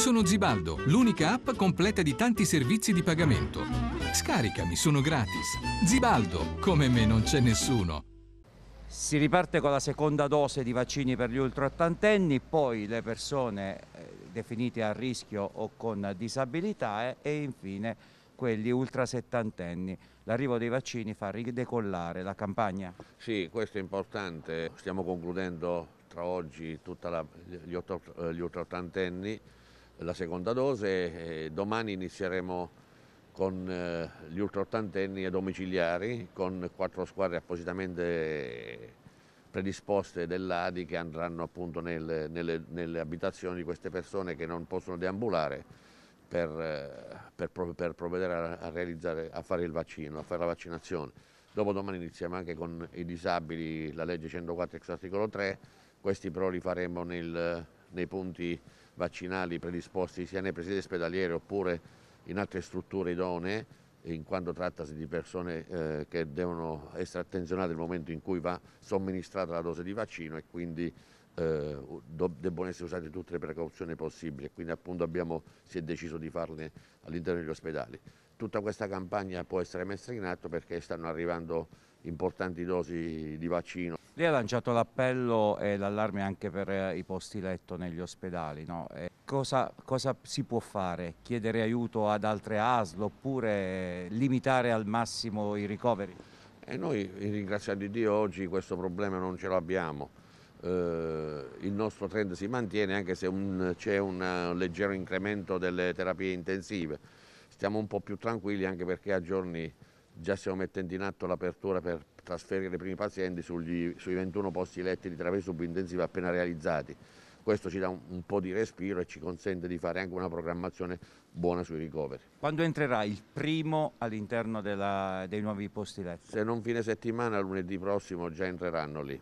Sono Zibaldo, l'unica app completa di tanti servizi di pagamento. Scaricami, sono gratis. Zibaldo, come me non c'è nessuno. Si riparte con la seconda dose di vaccini per gli ultra ottantenni, poi le persone eh, definite a rischio o con disabilità eh, e infine quelli ultra settantenni. L'arrivo dei vaccini fa ridecollare la campagna. Sì, questo è importante. Stiamo concludendo tra oggi tutti gli, eh, ultra ottantenni la seconda dose domani inizieremo con eh, gli ultraottantenni e domiciliari con quattro squadre appositamente predisposte dell'ADI che andranno appunto nel, nelle, nelle, abitazioni di queste persone che non possono deambulare per, eh, per, per provvedere a, a, fare il vaccino, a fare la vaccinazione. Dopodomani iniziamo anche con i disabili, la legge 104 ex articolo 3, questi però li faremo nel, nei punti vaccinali predisposti sia nei presidi ospedalieri oppure in altre strutture idonee, in quanto trattasi di persone eh, che devono essere attenzionate nel momento in cui va somministrata la dose di vaccino e quindi eh, debbono essere usate tutte le precauzioni possibili. e Quindi appunto abbiamo, si è deciso di farle all'interno degli ospedali. Tutta questa campagna può essere messa in atto perché stanno arrivando importanti dosi di vaccino. Lei ha lanciato l'appello e l'allarme anche per eh, i posti letto negli ospedali. No? Cosa, cosa, si può fare? Chiedere aiuto ad altre ASL oppure limitare al massimo i ricoveri? E noi, ringraziando Dio, oggi questo problema non ce l'abbiamo. Eh, il nostro trend si mantiene anche se c'è eh, un leggero incremento delle terapie intensive. Stiamo un po' più tranquilli anche perché a giorni Già stiamo mettendo in atto l'apertura per trasferire i primi pazienti sugli, sui 21 posti letti di terapia subintensiva appena realizzati. Questo ci dà un, un, po' di respiro e ci consente di fare anche una programmazione buona sui ricoveri. Quando entrerà il primo all'interno dei nuovi posti letti? Se non fine settimana, lunedì prossimo già entreranno lì.